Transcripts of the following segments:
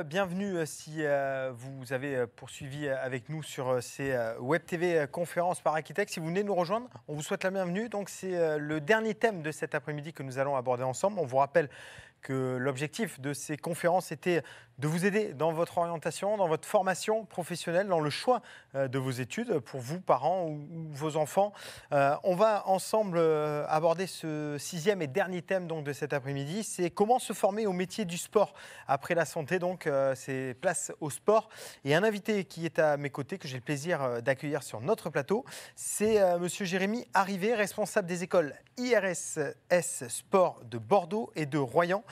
Euh, bienvenue euh, si euh, vous avez poursuivi avec nous sur ces Web TV conférences par Architect. Si vous venez nous rejoindre, on vous souhaite la bienvenue. Donc c'est le dernier thème de cet après-midi que nous allons aborder ensemble. On vous rappelle que l'objectif de ces conférences était de vous aider dans votre orientation, dans votre formation professionnelle, dans le choix euh, de vos études pour vous, parents ou vos enfants. Euh, on va ensemble euh, aborder ce sixième et dernier thème donc, de cet après-midi, c'est comment se former au métier du sport. Après la santé, donc, c'est place au sport. Et un invité qui est à mes côtés, que j'ai le plaisir d'accueillir sur notre plateau, c'est Monsieur Jérémy Arrivé, responsable des écoles IRSS Sport de Bordeaux et de Royan.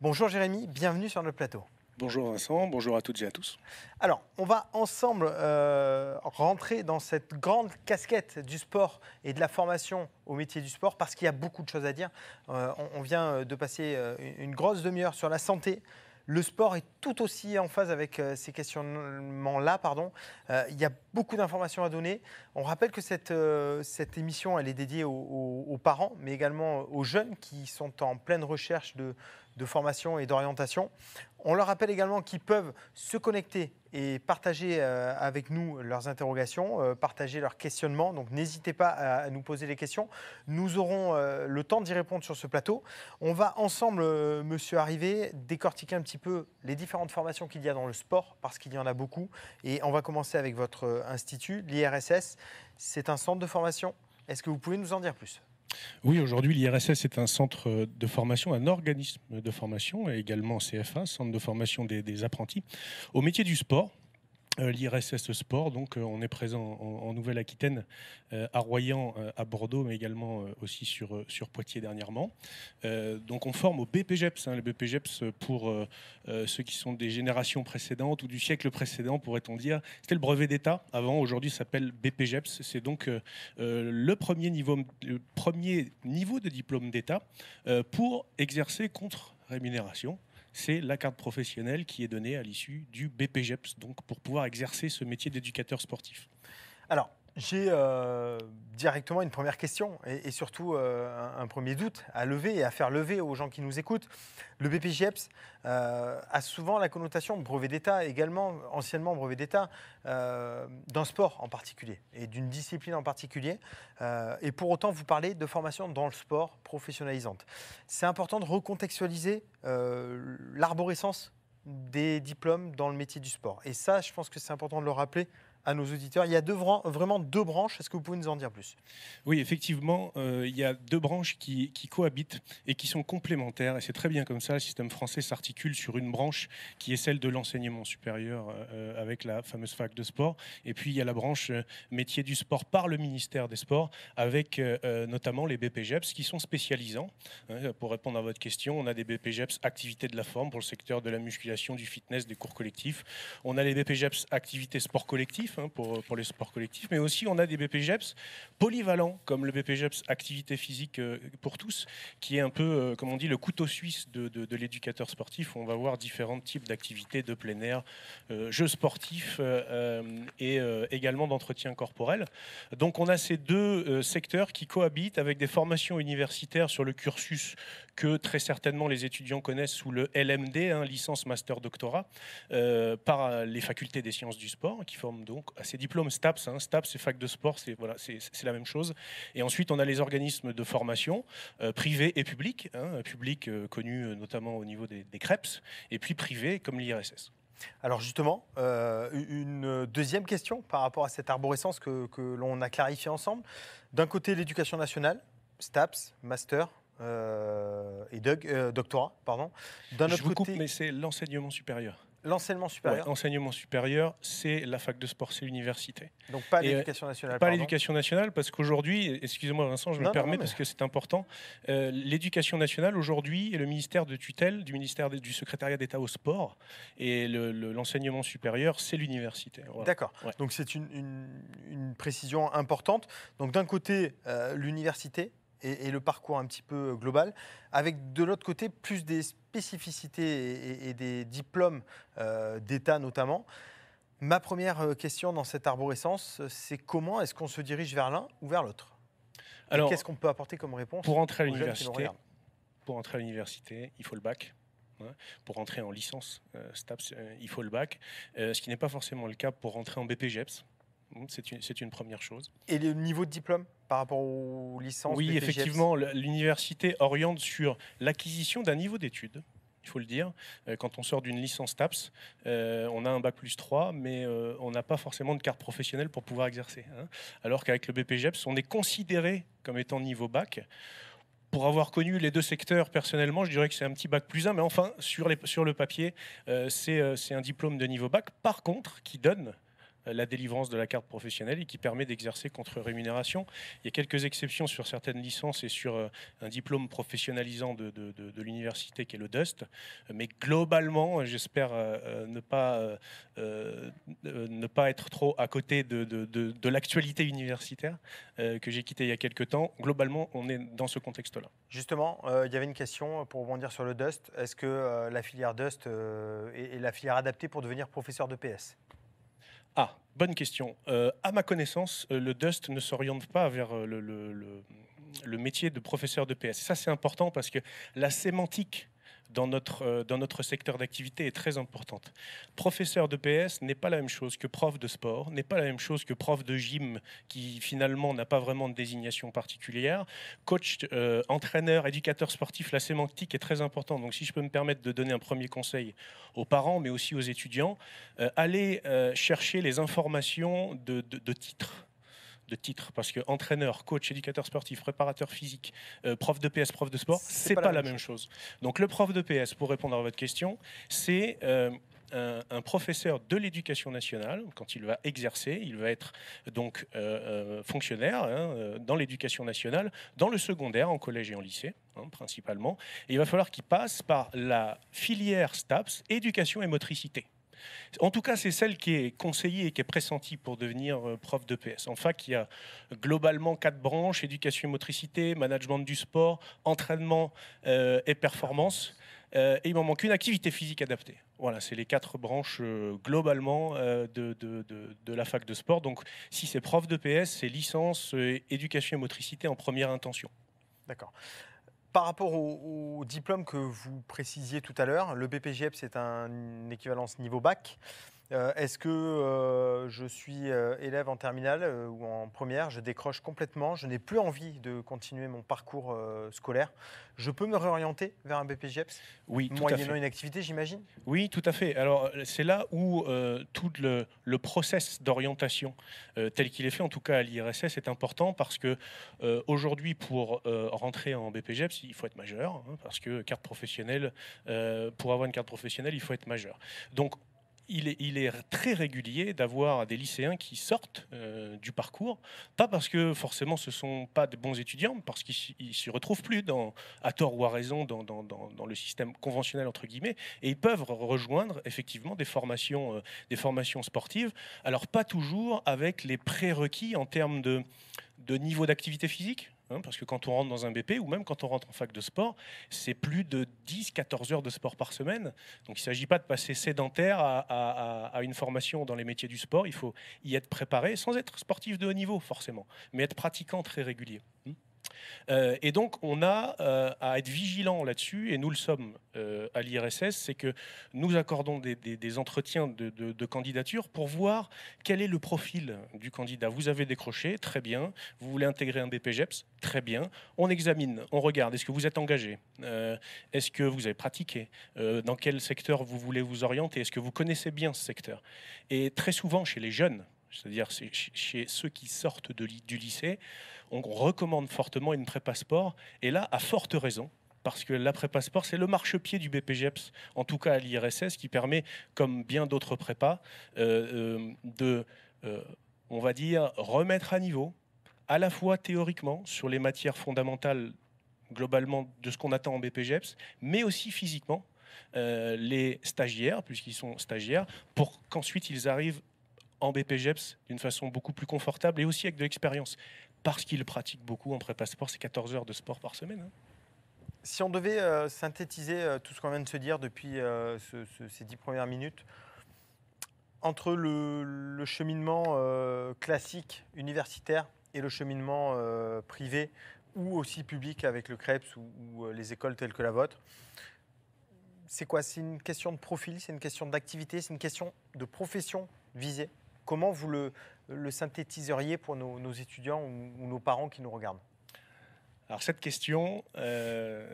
Bonjour Jérémy, bienvenue sur notre plateau. Bonjour Vincent, bonjour à toutes et à tous. Alors, on va ensemble euh, rentrer dans cette grande casquette du sport et de la formation au métier du sport parce qu'il y a beaucoup de choses à dire. Euh, on, vient euh, de passer une grosse demi-heure sur la santé. Le sport est tout aussi en phase avec ces questionnements-là. Pardon. il y a beaucoup d'informations à donner. On rappelle que cette, cette émission, elle est dédiée aux parents, mais également aux jeunes qui sont en pleine recherche de, de formation et d'orientation. On leur rappelle également qu'ils peuvent se connecter et partager euh, avec nous leurs interrogations, euh, partager leurs questionnements. Donc n'hésitez pas à nous poser les questions. Nous aurons euh, le temps d'y répondre sur ce plateau. On va ensemble, monsieur Arrivé, décortiquer un petit peu les différentes formations qu'il y a dans le sport, parce qu'il y en a beaucoup. Et on va commencer avec votre institut, l'IRSS. C'est un centre de formation. Est-ce que vous pouvez nous en dire plus oui, aujourd'hui, l'IRSS est un centre de formation, un organisme de formation, et également CFA, centre de formation des, des apprentis, au métier du sport, euh, l'IRSS Sport. Donc, euh, on est présent en, Nouvelle-Aquitaine, euh, à Royan, à Bordeaux, mais également aussi sur, sur Poitiers dernièrement. donc, on forme au BPGEPS, hein, le BPGEPS pour ceux qui sont des générations précédentes ou du siècle précédent, pourrait-on dire. C'était le brevet d'État avant, aujourd'hui s'appelle BPGEPS. C'est donc le, premier niveau, le premier niveau de diplôme d'État pour exercer contre rémunération c'est la carte professionnelle qui est donnée à l'issue du BPGEPS, donc pour pouvoir exercer ce métier d'éducateur sportif. Alors, j'ai euh, directement une première question et, surtout euh, un, premier doute à lever et à faire lever aux gens qui nous écoutent. Le BPJEPS euh, a souvent la connotation brevet d'État, également anciennement brevet d'État, d'un sport en particulier et d'une discipline en particulier. et pour autant, vous parlez de formation dans le sport professionnalisante. C'est important de recontextualiser l'arborescence des diplômes dans le métier du sport. Et ça, je pense que c'est important de le rappeler à nos auditeurs. Il y a vraiment deux branches. Est-ce que vous pouvez nous en dire plus Oui, effectivement, euh, il y a deux branches qui, cohabitent et qui sont complémentaires. Et c'est très bien comme ça. Le système français s'articule sur une branche qui est celle de l'enseignement supérieur euh, avec la fameuse fac de sport. Et puis, il y a la branche euh, métier du sport par le ministère des Sports avec notamment les BPGEPS qui sont spécialisants. Hein, pour répondre à votre question, on a des BPGEPS activités de la forme pour le secteur de la musculation, du fitness, des cours collectifs. On a les BPGEPS activités sport collectif Hein, pour, les sports collectifs, mais aussi on a des BPGEPS polyvalents, comme le BPGEPS activité physique euh, pour tous, qui est un peu, euh, comme on dit, le couteau suisse de, de, l'éducateur sportif. on va voir différents types d'activités de plein air, euh, jeux sportifs et également d'entretien corporel. Donc on a ces deux secteurs qui cohabitent avec des formations universitaires sur le cursus que très certainement les étudiants connaissent sous le LMD, hein, licence, master, doctorat, par les facultés des sciences du sport, qui forment donc donc à ces diplômes STAPS. STAPS, hein. c'est fac de sport, c'est voilà, la même chose. Et ensuite, on a les organismes de formation euh, privés et publics, hein, publics euh, connus euh, notamment au niveau des, CREPS, et puis privés comme l'IRSS. Alors justement, une deuxième question par rapport à cette arborescence que, l'on a clarifiée ensemble. D'un côté, l'éducation nationale, STAPS, master, et doctorat, pardon. D'un vous coupe, mais c'est l'enseignement supérieur. L'enseignement supérieur. L'enseignement supérieur, c'est la fac de sport, c'est l'université. Donc pas euh, l'éducation nationale. Pas l'éducation nationale, parce qu'aujourd'hui, excusez-moi Vincent, je me permets parce que c'est important. Euh, l'éducation nationale aujourd'hui est le ministère de tutelle du ministère du secrétariat d'État au sport et l'enseignement le, supérieur, c'est l'université. D'accord. Donc c'est une, précision importante. Donc d'un côté, euh, l'université et, le parcours un petit peu euh, global, avec de l'autre côté plus des spécificités et, des diplômes euh, d'État notamment. Ma première euh, question dans cette arborescence, c'est comment est-ce qu'on se dirige vers l'un ou vers l'autre Alors, qu'est-ce qu'on peut apporter comme réponse pour entrer à l'université Pour entrer à l'université, il faut le bac. Hein. Pour entrer en licence STAPS, il faut le bac, ce qui n'est pas forcément le cas pour entrer en BPGEPS. C'est une, première chose. Et le niveau de diplôme par rapport aux licences Oui, effectivement, l'université oriente sur l'acquisition d'un niveau d'études il faut le dire. Euh, quand on sort d'une licence TAPS, euh, on a un bac plus 3, mais euh, on n'a pas forcément de carte professionnelle pour pouvoir exercer. Hein. Alors qu'avec le BPGEPS, on est considéré comme étant niveau bac. Pour avoir connu les deux secteurs personnellement, je dirais que c'est un petit bac plus 1, mais enfin, sur, le papier, c'est un diplôme de niveau bac, par contre, qui donne euh, la délivrance de la carte professionnelle et qui permet d'exercer contre rémunération. Il y a quelques exceptions sur certaines licences et sur euh, un diplôme professionnalisant de, l'université qui est le DUST. Mais globalement, j'espère euh, ne, pas, ne pas être trop à côté de, l'actualité universitaire que j'ai quittée il y a quelques temps. Globalement, on est dans ce contexte-là. Justement, il y avait une question pour rebondir sur le DUST. Est-ce que la filière DUST est, est la filière adaptée pour devenir professeur de PS ah, bonne question. Euh, à ma connaissance, euh, le Dust ne s'oriente pas vers euh, le, le métier de professeur de PS. Ça, c'est important parce que la sémantique dans notre, euh, dans notre secteur d'activité est très importante. Professeur de PS n'est pas la même chose que prof de sport, n'est pas la même chose que prof de gym, qui finalement n'a pas vraiment de désignation particulière. Coach, euh, entraîneur, éducateur sportif, la sémantique est très importante. Donc si je peux me permettre de donner un premier conseil aux parents, mais aussi aux étudiants, euh, allez chercher les informations de, de, de titres de titres parce que entraîneur, coach, éducateur sportif, préparateur physique, euh, prof de PS, prof de sport, c'est pas, pas, la même, chose. Donc le prof de PS, pour répondre à votre question, c'est euh, un, professeur de l'éducation nationale, quand il va exercer, il va être donc euh, fonctionnaire hein, dans l'éducation nationale, dans le secondaire, en collège et en lycée hein, principalement. il va falloir qu'il passe par la filière STAPS, éducation et motricité. En tout cas, c'est celle qui est conseillée et qui est pressentie pour devenir euh, prof de PS. En fac, il y a globalement quatre branches, éducation et motricité, management du sport, entraînement euh, et performance. Euh, et il m'en manque une activité physique adaptée. Voilà, c'est les quatre branches globalement de, la fac de sport. Donc, si c'est prof de PS, c'est licence, éducation et motricité en première intention. D'accord. Par rapport au, diplôme que vous précisiez tout à l'heure, le BPGEP, e c'est une équivalence niveau bac. Euh, est-ce que euh, je suis euh, élève en terminale ou en première Je décroche complètement, je n'ai plus envie de continuer mon parcours scolaire. Je peux me réorienter vers un BPGEPS Oui, tout Moyennant à fait. une activité, j'imagine Oui, tout à fait. Alors, c'est là où tout le, le process d'orientation tel qu'il est fait, en tout cas à l'IRSS, est important parce que aujourd'hui, pour rentrer en BPGEPS, il faut être majeur, hein, parce que carte professionnelle, pour avoir une carte professionnelle, il faut être majeur. Donc il est, très régulier d'avoir des lycéens qui sortent euh, du parcours, pas parce que forcément ce sont pas de bons étudiants, parce qu'ils ne s'y retrouvent plus à tort ou à raison dans, le système conventionnel entre guillemets, et ils peuvent rejoindre effectivement des formations, euh, des formations sportives. Alors pas toujours avec les prérequis en termes de niveau d'activité physique. Hein, parce que quand on rentre dans un BP ou même quand on rentre en fac de sport, c'est plus de 10-14 heures de sport par semaine. Donc il ne s'agit pas de passer sédentaire à, une formation dans les métiers du sport. Il faut y être préparé sans être sportif de haut niveau, forcément, mais être pratiquant très régulier. Hmm. Euh, et donc, on a euh, à être vigilant là-dessus, et nous le sommes euh, à l'IRSS, c'est que nous accordons des, entretiens de, candidature pour voir quel est le profil du candidat. Vous avez décroché, très bien. Vous voulez intégrer un BPGEPS, très bien. On examine, on regarde. Est-ce que vous êtes engagé Est-ce que vous avez pratiqué Dans quel secteur vous voulez vous orienter Est-ce que vous connaissez bien ce secteur Et très souvent, chez les jeunes, c'est-à-dire chez ceux qui sortent du lycée, on recommande fortement une prépa sport, et là, à forte raison, parce que la prépa sport, c'est le marchepied du BPGEPS, en tout cas à l'IRSS, qui permet, comme bien d'autres prépas, euh, euh, de, euh, on va dire, remettre à niveau, à la fois théoriquement, sur les matières fondamentales globalement de ce qu'on attend en BPGEPS, mais aussi physiquement, les stagiaires, puisqu'ils sont stagiaires, pour qu'ensuite ils arrivent en BPGEPS d'une façon beaucoup plus confortable et aussi avec de l'expérience, parce qu'il pratique beaucoup en prépa sport, c'est 14 heures de sport par semaine. Hein. Si on devait euh, synthétiser euh, tout ce qu'on vient de se dire depuis euh, ces dix premières minutes, entre le, cheminement classique universitaire et le cheminement privé ou aussi public avec le CREPS ou les écoles telles que la vôtre, c'est quoi C'est une question de profil, c'est une question d'activité, c'est une question de profession visée Comment vous le, synthétiseriez pour nos, étudiants ou, nos parents qui nous regardent Alors cette question, euh,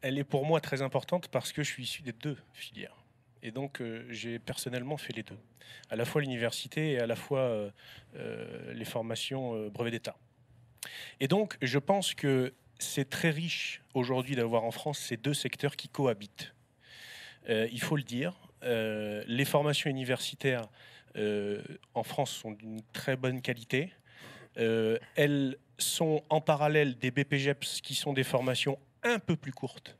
elle est pour moi très importante parce que je suis issu des deux filières. Et donc, euh, j'ai personnellement fait les deux. À la fois l'université et à la fois euh, les formations brevets d'État. Et donc, je pense que c'est très riche aujourd'hui d'avoir en France ces deux secteurs qui cohabitent. il faut le dire, euh, les formations universitaires euh, en France sont d'une très bonne qualité. Euh, elles sont en parallèle des BPGEPS qui sont des formations un peu plus courtes,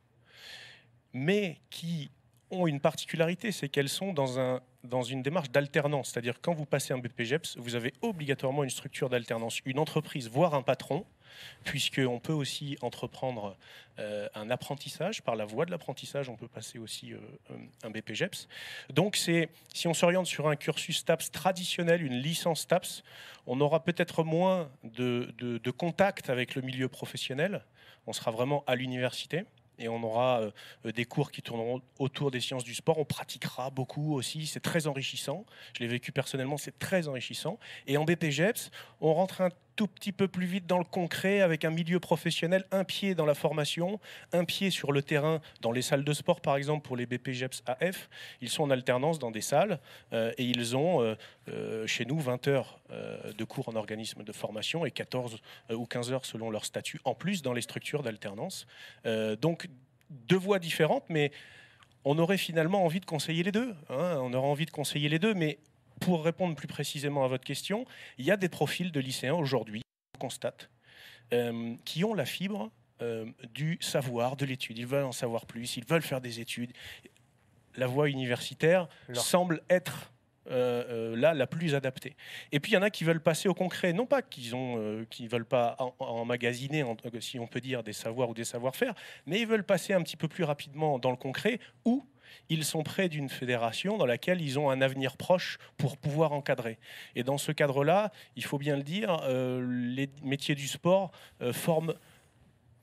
mais qui ont une particularité, c'est qu'elles sont dans, un, dans une démarche d'alternance. C'est-à-dire quand vous passez un BPGEPS, vous avez obligatoirement une structure d'alternance, une entreprise, voire un patron, puisqu'on peut aussi entreprendre euh, un apprentissage. Par la voie de l'apprentissage, on peut passer aussi euh, euh, un BPGEPS. Donc, c'est si on s'oriente sur un cursus TAPS traditionnel, une licence TAPS, on aura peut-être moins de, de, contact avec le milieu professionnel. On sera vraiment à l'université et on aura des cours qui tourneront autour des sciences du sport. On pratiquera beaucoup aussi, c'est très enrichissant. Je l'ai vécu personnellement, c'est très enrichissant. Et en BPGEPS, on rentre un tout petit peu plus vite dans le concret, avec un milieu professionnel, un pied dans la formation, un pied sur le terrain, dans les salles de sport par exemple pour les BPGEPS AF. Ils sont en alternance dans des salles euh, et ils ont euh, euh, chez nous 20 heures de cours en organisme de formation et 14 ou 15 heures selon leur statut en plus dans les structures d'alternance. donc deux voies différentes, mais on aurait finalement envie de conseiller les deux. Hein. on aurait envie de conseiller les deux, mais pour répondre plus précisément à votre question, il y a des profils de lycéens aujourd'hui, on constate, euh, qui ont la fibre euh, du savoir, de l'étude. Ils veulent en savoir plus, ils veulent faire des études. La voie universitaire semble être euh, là la plus adaptée. Et puis il y en a qui veulent passer au concret, non pas qu'ils ont, veulent pas emmagasiner, si on peut dire, des savoirs ou des savoir-faire, mais ils veulent passer un petit peu plus rapidement dans le concret ou ils sont près d'une fédération dans laquelle ils ont un avenir proche pour pouvoir encadrer. Et dans ce cadre-là, il faut bien le dire, euh, les métiers du sport euh, forment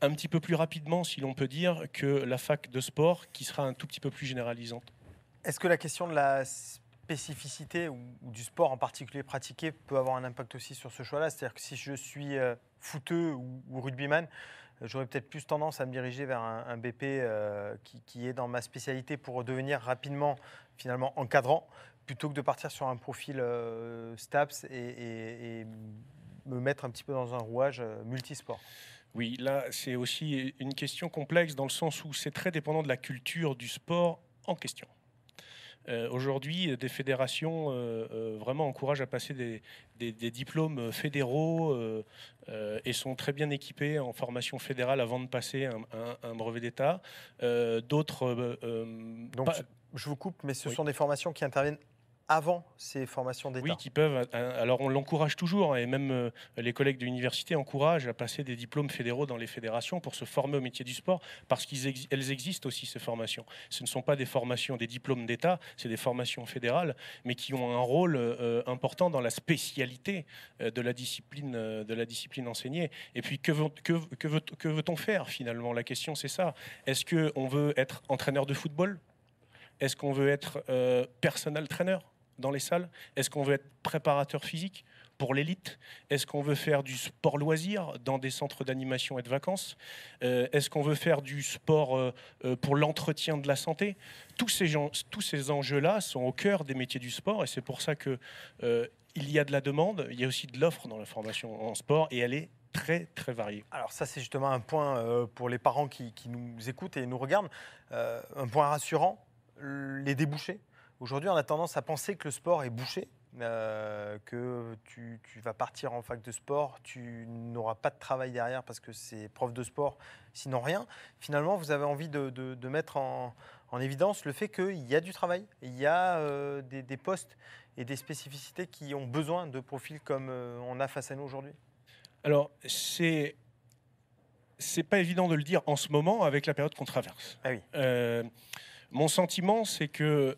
un petit peu plus rapidement, si l'on peut dire, que la fac de sport, qui sera un tout petit peu plus généralisante. Est-ce que la question de la spécificité ou, du sport en particulier pratiqué peut avoir un impact aussi sur ce choix-là C'est-à-dire que si je suis euh, footeux ou rugbyman, j'aurais peut-être plus tendance à me diriger vers un, BP euh, qui, est dans ma spécialité pour devenir rapidement, finalement, encadrant, plutôt que de partir sur un profil euh, STAPS et, et, me mettre un petit peu dans un rouage euh, multisport. Oui, là, c'est aussi une question complexe dans le sens où c'est très dépendant de la culture du sport en question. Euh, aujourd'hui, des fédérations euh, euh, vraiment encouragent à passer des, diplômes fédéraux et sont très bien équipées en formation fédérale avant de passer un, brevet d'État. D'autres... je vous coupe, mais ce sont des formations qui interviennent avant ces formations d'État. Oui, qui peuvent. Alors on l'encourage toujours, hein, et même euh, les collègues de l'université encouragent à passer des diplômes fédéraux dans les fédérations pour se former au métier du sport, parce qu'elles existent aussi, ces formations. Ce ne sont pas des formations, des diplômes d'État, c'est des formations fédérales, mais qui ont un rôle euh, important dans la spécialité euh, de, la discipline, de la discipline enseignée. Et puis, que, veut, on faire finalement La question, c'est ça. Est-ce qu'on veut être entraîneur de football Est-ce qu'on veut être personnel trainer dans les salles Est-ce qu'on veut être préparateur physique pour l'élite Est-ce qu'on veut faire du sport loisir dans des centres d'animation et de vacances euh, Est-ce qu'on veut faire du sport euh, euh, pour l'entretien de la santé tous ces, tous ces enjeux-là sont au cœur des métiers du sport et c'est pour ça que il y a de la demande, il y a aussi de l'offre dans la formation en sport et elle est très très variée. Alors ça c'est justement un point pour les parents qui, nous écoutent et nous regardent, un point rassurant, les débouchés Aujourd'hui, on a tendance à penser que le sport est bouché, euh, que tu, vas partir en fac de sport, tu n'auras pas de travail derrière parce que c'est prof de sport, sinon rien. Finalement, vous avez envie de, mettre en, évidence le fait qu'il y a du travail, il y a euh, des, postes et des spécificités qui ont besoin de profils comme euh, on a face à nous aujourd'hui. Alors, c'est. C'est pas évident de le dire en ce moment avec la période qu'on traverse. Ah oui. mon sentiment, c'est que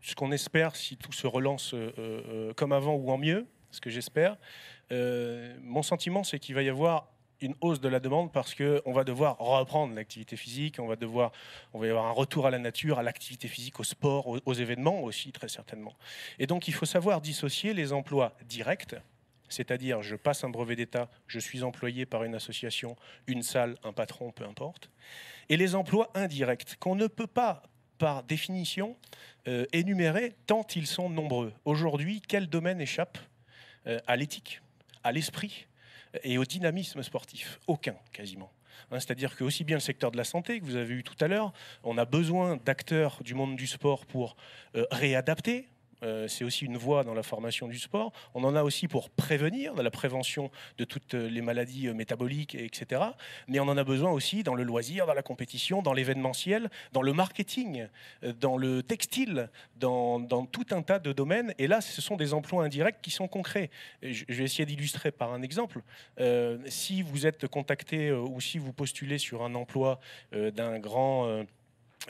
ce qu'on espère si tout se relance euh, euh, comme avant ou en mieux, ce que j'espère, euh, mon sentiment c'est qu'il va y avoir une hausse de la demande parce qu'on va devoir reprendre l'activité physique, on va devoir, on va y avoir un retour à la nature, à l'activité physique, au sport, aux, événements aussi très certainement. Et donc il faut savoir dissocier les emplois directs, c'est-à-dire je passe un brevet d'État, je suis employé par une association, une salle, un patron, peu importe, et les emplois indirects qu'on ne peut pas par définition euh, énumérés tant ils sont nombreux. Aujourd'hui, quel domaine échappe euh, à l'éthique, à l'esprit euh, et au dynamisme sportif Aucun, quasiment. Hein, c'est-à-dire que aussi bien le secteur de la santé que vous avez eu tout à l'heure, on a besoin d'acteurs du monde du sport pour réadapter, euh, c'est aussi une voie dans la formation du sport. On en a aussi pour prévenir, dans la prévention de toutes les maladies euh, métaboliques, etc. Mais on en a besoin aussi dans le loisir, dans la compétition, dans l'événementiel, dans le marketing, euh, dans le textile, dans, tout un tas de domaines. Et là, ce sont des emplois indirects qui sont concrets. Je, vais essayer d'illustrer par un exemple. si vous êtes contacté ou si vous postulez sur un emploi d'un grand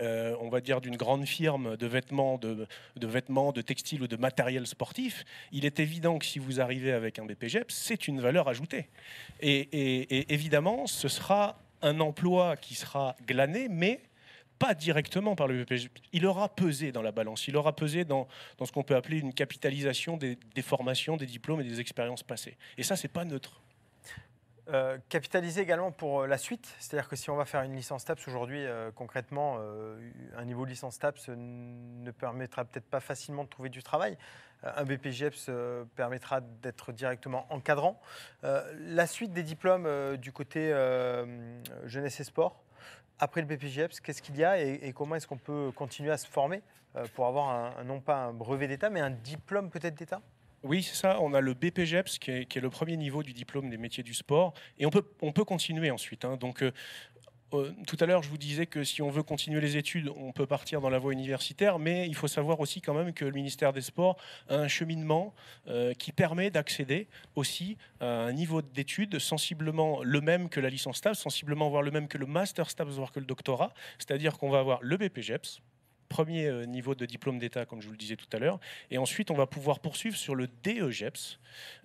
euh, on va dire, d'une grande firme de vêtements, de, vêtements, de textiles ou de matériel sportif, il est évident que si vous arrivez avec un BPGEP, e c'est une valeur ajoutée. Et, évidemment, ce sera un emploi qui sera glané, mais pas directement par le BPGEP. E il aura pesé dans la balance, il aura pesé dans, ce qu'on peut appeler une capitalisation des, formations, des diplômes et des expériences passées. Et ça, c'est pas neutre. Euh, capitaliser également pour euh, la suite, c'est-à-dire que si on va faire une licence TAPS aujourd'hui, euh, concrètement, un niveau de licence TAPS ne permettra peut-être pas facilement de trouver du travail. un BPGEPS permettra d'être directement encadrant. la suite des diplômes du côté jeunesse et sport, après le BPJEPS, qu'est-ce qu'il y a et, et comment est-ce qu'on peut continuer à se former pour avoir un, non pas un brevet d'État, mais un diplôme peut-être d'État oui, c'est ça. On a le BPGEPS, qui est, qui est, le premier niveau du diplôme des métiers du sport. Et on peut, on peut continuer ensuite. Hein. Donc, euh, euh, tout à l'heure, je vous disais que si on veut continuer les études, on peut partir dans la voie universitaire, mais il faut savoir aussi quand même que le ministère des Sports a un cheminement euh, qui permet d'accéder aussi à un niveau d'études sensiblement le même que la licence STAPS, sensiblement voire le même que le master STAPS, voire que le doctorat, c'est-à-dire qu'on va avoir le BPGEPS, premier euh, niveau de diplôme d'État, comme je vous le disais tout à l'heure. Et ensuite, on va pouvoir poursuivre sur le DEGEPS,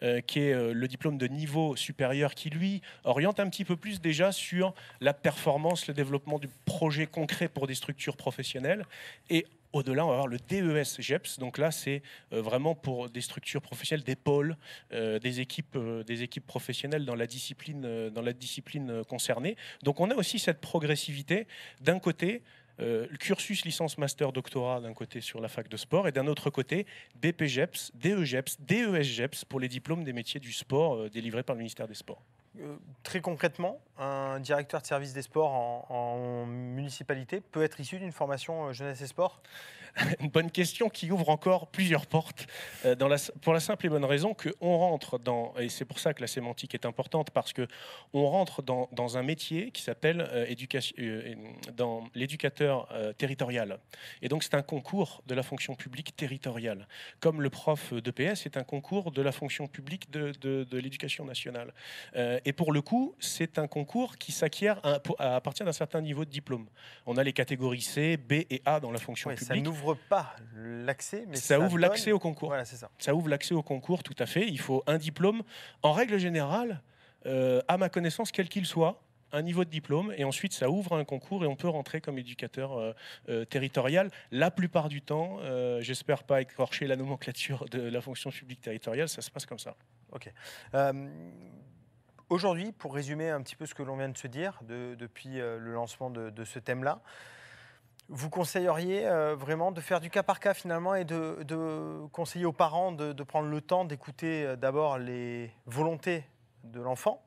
euh, qui est euh, le diplôme de niveau supérieur, qui lui oriente un petit peu plus déjà sur la performance, le développement du projet concret pour des structures professionnelles. Et au-delà, on va avoir le DES e Donc là, c'est vraiment pour des structures professionnelles, des pôles, des, équipes, des équipes professionnelles dans la discipline, dans la discipline concernée. Donc on a aussi cette progressivité. D'un côté, le euh, cursus licence master doctorat d'un côté sur la fac de sport et d'un autre côté BPGEPS, DEGEPS, DESGEPS e pour les diplômes des métiers du sport euh, délivrés par le ministère des Sports. Euh, très concrètement, un directeur de service des sports en, municipalité peut être issu d'une formation euh, jeunesse et sport Une bonne question qui ouvre encore plusieurs portes, euh, dans la, pour la simple et bonne raison qu'on rentre dans, et c'est pour ça que la sémantique est importante, parce que on rentre dans, un métier qui s'appelle l'éducateur territorial. Et donc c'est un concours de la fonction publique territoriale, comme le prof d'EPS est un concours de la fonction publique de, de l'éducation nationale et pour le coup, c'est un concours qui s'acquiert à, partir d'un certain niveau de diplôme. On a les catégories C, B et A dans la fonction publique. Ça n'ouvre pas l'accès, mais ça, ça ouvre l'accès au concours. ça. ça. ouvre l'accès au concours, tout à fait. Il faut un diplôme. En règle générale, euh, à ma connaissance, quel qu'il soit, un niveau de diplôme et ensuite ça ouvre un concours et on peut rentrer comme éducateur euh, euh, territorial. La plupart du temps, j'espère pas écorcher la nomenclature de la fonction publique territoriale, ça se passe comme ça. Ok. Aujourd'hui, pour résumer un petit peu ce que l'on vient de se dire depuis euh, le lancement de, ce thème-là, vous conseilleriez euh, vraiment de faire du cas par cas finalement et de, conseiller aux parents de, prendre le temps d'écouter euh, d'abord les volontés de l'enfant,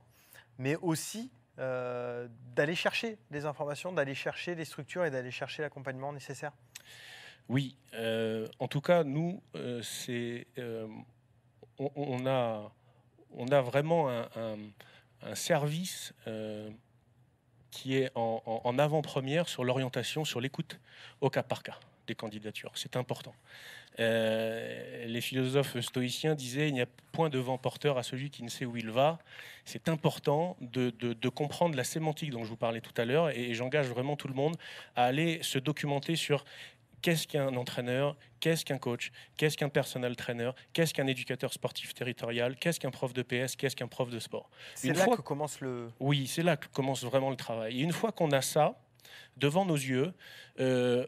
mais aussi d'aller chercher des informations, d'aller chercher les structures et d'aller chercher l'accompagnement nécessaire Oui, en tout cas, nous, c'est, on, on, a on a vraiment un, service euh, qui est en, avant-première sur l'orientation, sur l'écoute au cas par cas des candidatures. C'est important. Euh, les philosophes stoïciens disaient il n'y a point de vent porteur à celui qui ne sait où il va. C'est important de, de, comprendre la sémantique dont je vous parlais tout à l'heure et j'engage vraiment tout le monde à aller se documenter sur Qu'est-ce qu'un entraîneur Qu'est-ce qu'un coach Qu'est-ce qu'un personnel trainer Qu'est-ce qu'un éducateur sportif territorial Qu'est-ce qu'un prof de PS Qu'est-ce qu'un prof de sport C'est là fois... que commence le. Oui, c'est là que commence vraiment le travail. une fois qu'on a ça devant nos yeux, euh,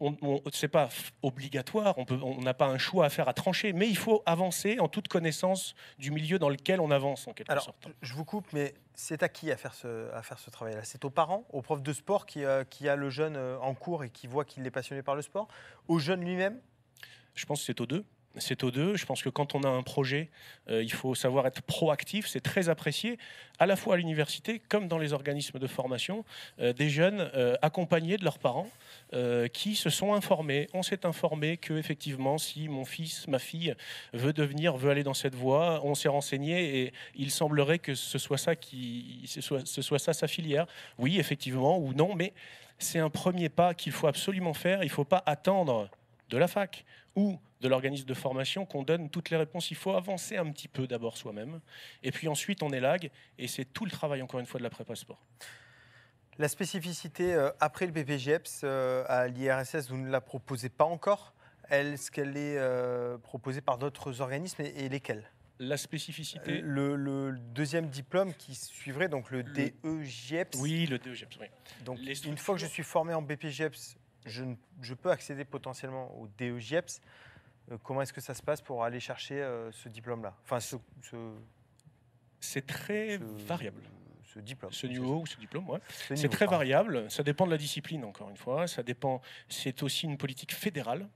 on, n'est pas obligatoire, on n'a pas un choix à faire à trancher, mais il faut avancer en toute connaissance du milieu dans lequel on avance en Alors, Je vous coupe, mais c'est à qui à faire ce, travail-là C'est aux parents, aux profs de sport euh, qui, a le jeune euh, en cours et qui voit qu'il est passionné par le sport, au jeune lui-même Je pense que c'est aux deux c'est aux deux. Je pense que quand on a un projet, euh, il faut savoir être proactif. C'est très apprécié, à la fois à l'université comme dans les organismes de formation, euh, des jeunes euh, accompagnés de leurs parents qui se sont informés. On s'est informé que effectivement, si mon fils, ma fille veut devenir, veut aller dans cette voie, on s'est renseigné et il semblerait que ce soit ça qui, soit, ce soit ça sa filière. Oui, effectivement ou non, mais c'est un premier pas qu'il faut absolument faire. Il ne faut pas attendre de la fac ou de l'organisme de formation qu'on donne toutes les réponses. Il faut avancer un petit peu d'abord soi-même, et puis ensuite on élague, et c'est tout le travail, encore une fois, de la prépa sport. La spécificité euh, après le BPGEPS euh, à l'IRSS, vous ne la proposez pas encore. Est-ce qu'elle est, euh, proposée par d'autres organismes et, lesquels la spécificité le, deuxième diplôme qui suivrait, donc le, le... DEGEPS. Oui, le DEGEPS, oui. Donc, une fois que je suis formé en BPGEPS, je, je peux accéder potentiellement au DEGEPS. Euh, comment est-ce que ça se passe pour aller chercher euh, ce diplôme-là Enfin, C'est très variable. Ce diplôme. Ce niveau ou ce diplôme, C'est très variable. Ça dépend de la discipline, encore une fois. Ça dépend. C'est aussi une politique fédérale.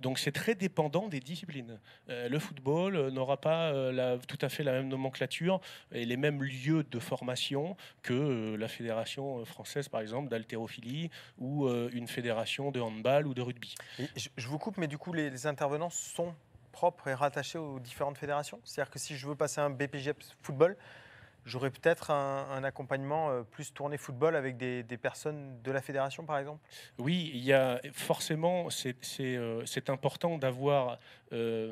Donc c'est très dépendant des disciplines. Euh, le football euh, n'aura pas euh, la, tout à fait la même nomenclature et les mêmes lieux de formation que la fédération française, par exemple, d'haltérophilie ou une fédération de handball ou de rugby. je vous coupe, mais du coup, les, intervenants sont propres et rattachés aux différentes fédérations C'est-à-dire que si je veux passer un BPJF football, J'aurais peut-être un, accompagnement euh, plus tourné football avec des, personnes de la fédération, par exemple Oui, il y a forcément, c'est euh, important d'avoir euh,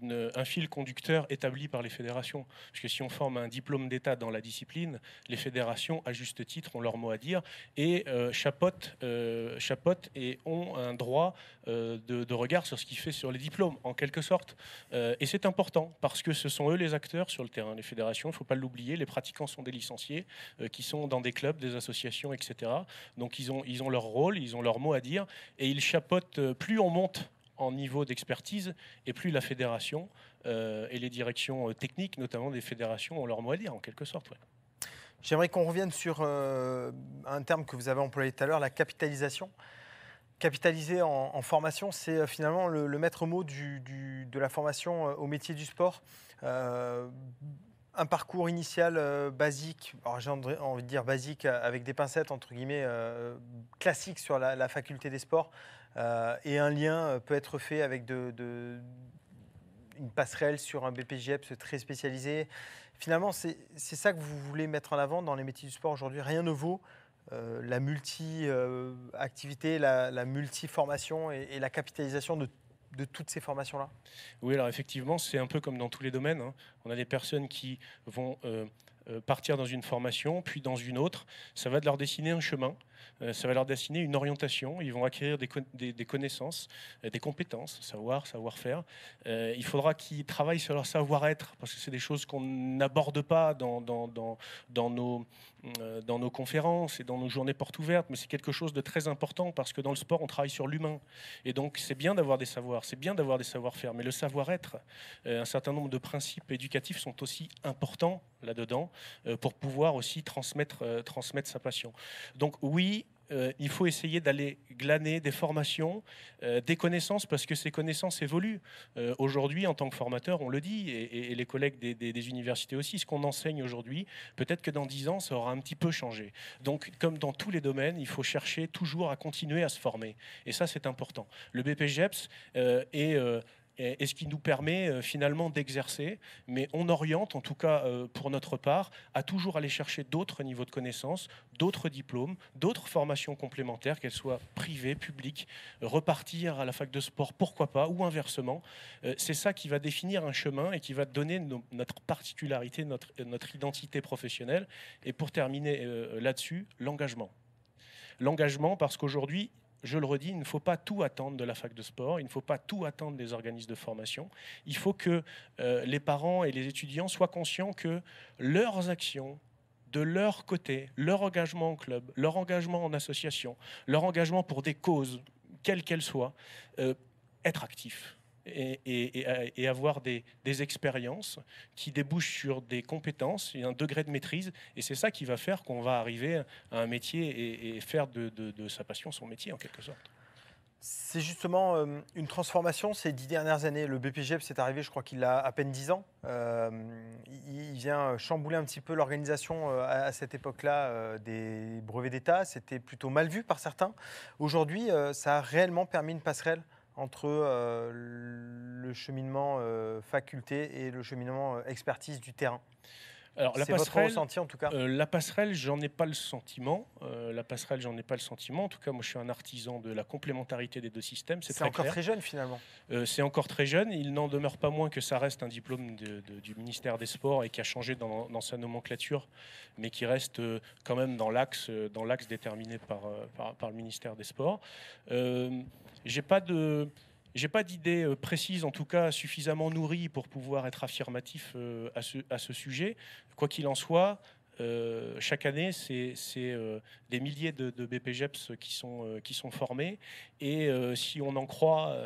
un fil conducteur établi par les fédérations. Parce que si on forme un diplôme d'État dans la discipline, les fédérations, à juste titre, ont leur mot à dire et euh, chapote, euh, chapotent, et ont un droit euh, de, de, regard sur ce qui fait sur les diplômes, en quelque sorte. et c'est important parce que ce sont eux les acteurs sur le terrain. Les fédérations, il ne faut pas l'oublier, les pratiquants sont des licenciés qui sont dans des clubs, des associations, etc. Donc ils ont, ils ont leur rôle, ils ont leur mot à dire et ils chapotent. plus on monte en niveau d'expertise, et plus la fédération euh, et les directions euh, techniques, notamment des fédérations, ont leur mot à dire, en quelque sorte. J'aimerais qu'on revienne sur euh, un terme que vous avez employé tout à l'heure, la capitalisation. Capitaliser en, formation, c'est finalement le, maître mot de la formation au métier du sport. un parcours initial basique, j'ai envie de dire basique avec des pincettes, entre guillemets, euh, classique sur la, la, faculté des sports, euh, et un lien euh, peut être fait avec de, une passerelle sur un BPJEPS très spécialisé. Finalement, c'est ça que vous voulez mettre en avant dans les métiers du sport aujourd'hui. Rien ne vaut euh, la multi-activité, la, multi-formation et, la capitalisation de, toutes ces formations-là Oui, alors effectivement, c'est un peu comme dans tous les domaines. Hein. On a des personnes qui vont partir dans une formation, puis dans une autre. Ça va de leur dessiner un chemin. Euh, ça va leur dessiner une orientation. Ils vont acquérir des, des, connaissances, euh, des compétences, savoir, savoir-faire. Euh, il faudra qu'ils travaillent sur leur savoir-être parce que c'est des choses qu'on n'aborde pas dans, dans, nos, dans nos conférences et dans nos journées portes ouvertes, mais c'est quelque chose de très important parce que dans le sport, on travaille sur l'humain. Et donc, c'est bien d'avoir des savoirs, c'est bien d'avoir des savoir-faire, mais le savoir-être, un certain nombre de principes éducatifs sont aussi importants là-dedans pour pouvoir aussi transmettre, transmettre sa passion. Donc, oui, euh, il faut essayer d'aller glaner des formations, euh, des connaissances, parce que ces connaissances évoluent. Euh, aujourd'hui, en tant que formateur, on le dit, et, les collègues des, universités aussi, ce qu'on enseigne aujourd'hui, peut-être que dans dix ans, ça aura un petit peu changé. Donc, comme dans tous les domaines, il faut chercher toujours à continuer à se former. Et ça, c'est important. Le BPGEPS est et, ce qui nous permet euh, finalement d'exercer. Mais on oriente, en tout cas euh, pour notre part, à toujours aller chercher d'autres niveaux de connaissances, d'autres diplômes, d'autres formations complémentaires, qu'elles soient privées, publiques, euh, repartir à la fac de sport, pourquoi pas, ou inversement. C'est ça qui va définir un chemin et qui va donner notre particularité, notre identité professionnelle. Et pour terminer là-dessus, l'engagement. L'engagement parce qu'aujourd'hui, je le redis, il ne faut pas tout attendre de la fac de sport, il ne faut pas tout attendre des organismes de formation. Il faut que euh, les parents et les étudiants soient conscients que leurs actions, de leur côté, leur engagement en club, leur engagement en association, leur engagement pour des causes, quelles qu'elles soient, euh, être actifs et, avoir des, expériences qui débouchent sur des compétences et un degré de maîtrise. Et c'est ça qui va faire qu'on va arriver à un métier et, faire de, sa passion son métier en quelque sorte. C'est justement euh, une transformation ces dix dernières années. Le BPGEP e c'est arrivé, je crois qu'il a à peine dix ans. Euh, il vient chambouler un petit peu l'organisation euh, à, cette époque-là des brevets d'État. C'était plutôt mal vu par certains. Aujourd'hui, ça a réellement permis une passerelle entre euh, le cheminement euh, faculté et le cheminement euh, expertise du terrain. Alors la passerelle, votre ressenti en tout cas. Euh, la passerelle, j'en ai pas le sentiment. Euh, la passerelle, j'en ai pas le sentiment. En tout cas, moi, je suis un artisan de la complémentarité des deux systèmes. C'est encore très jeune finalement. Euh, c'est encore très jeune. Il n'en demeure pas moins que ça reste un diplôme du ministère des Sports et qui a changé dans, sa nomenclature, mais qui reste quand même dans l'axe, dans l'axe déterminé par, le ministère des Sports. j'ai pas de j'ai pas d'idée euh, précise, en tout cas suffisamment nourrie pour pouvoir être affirmatif euh, à ce, à ce sujet. Quoi qu'il en soit, euh, chaque année, c'est des milliers de, de, BPGEPS qui sont, qui sont formés. Et si on en croit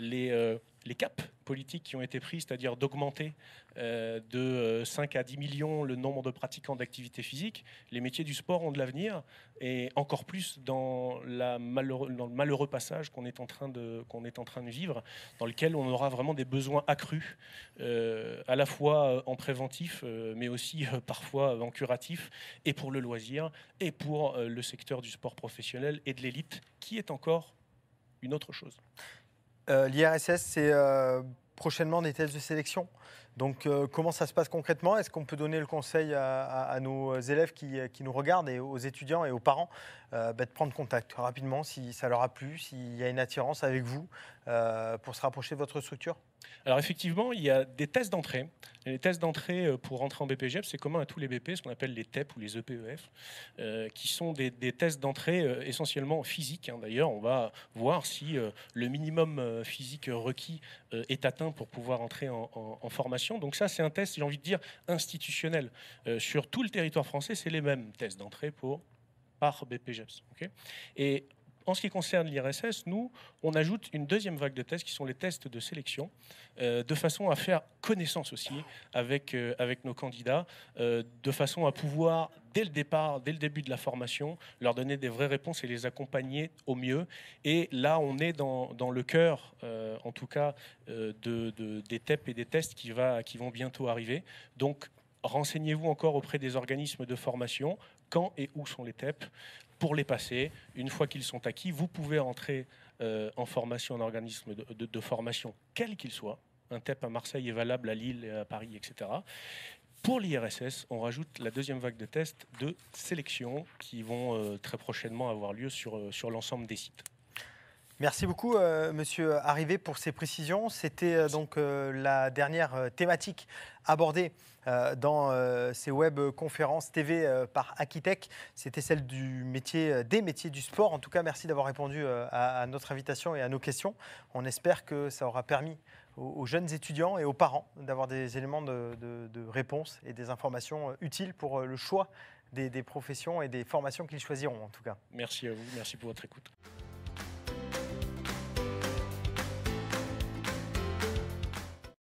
les, les caps politiques qui ont été pris, c'est-à-dire d'augmenter euh, de 5 euh, à 10 millions le nombre de pratiquants d'activité physique, les métiers du sport ont de l'avenir, et encore plus dans, le malheureux passage qu'on est, en train de, qu'on est en train de vivre, dans lequel on aura vraiment des besoins accrus, euh, à la fois en préventif, mais aussi parfois en curatif, et pour le loisir, et pour le secteur du sport professionnel et de l'élite, qui est encore une autre chose. Euh, L'IRSS, c'est euh, prochainement des tests de sélection. Donc, euh, comment ça se passe concrètement Est-ce qu'on peut donner le conseil à, nos élèves qui, qui, nous regardent et aux étudiants et aux parents euh, bah, de prendre contact rapidement si ça leur a plu, s'il y a une attirance avec vous euh, pour se rapprocher de votre structure alors effectivement, il y a des tests d'entrée. Les tests d'entrée euh, pour entrer en BPGEP, e c'est commun à tous les BP, ce qu'on appelle les TEP ou les EPEF, qui sont des, tests d'entrée essentiellement physiques. Hein. D'ailleurs, on va voir si le minimum physique requis est atteint pour pouvoir entrer en formation. Donc ça, c'est un test, j'ai envie de dire, institutionnel. sur tout le territoire français, c'est les mêmes tests d'entrée pour par et en ce qui concerne l'IRSS, nous, on ajoute une deuxième vague de tests qui sont les tests de sélection, euh, de façon à faire connaissance aussi avec, euh, avec nos candidats, euh, de façon à pouvoir, dès le départ, dès le début de la formation, leur donner des vraies réponses et les accompagner au mieux. Et là, on est dans, le cœur, en tout cas, des TEP et des tests qui, va, qui vont bientôt arriver. Donc, renseignez-vous encore auprès des organismes de formation quand et où sont les TEP pour les passer. Une fois qu'ils sont acquis, vous pouvez entrer euh, en formation en organisme de, formation, quel qu'il soit. Un TEP à Marseille est valable à Lille, à Paris, etc. Pour l'IRSS, on rajoute la deuxième vague de tests de sélection qui vont euh, très prochainement avoir lieu sur, euh, sur l'ensemble des sites. Merci beaucoup, euh, Monsieur Arrivé, pour ces précisions. C'était euh, donc euh, la dernière thématique abordée dans ces web conférences TV par Aquitech. C'était celle du métier, des métiers du sport. En tout cas, merci d'avoir répondu à, notre invitation et à nos questions. On espère que ça aura permis aux, jeunes étudiants et aux parents d'avoir des éléments de, réponse et des informations utiles pour le choix des, des professions et des formations qu'ils choisiront, en tout cas. Merci à vous, merci pour votre écoute.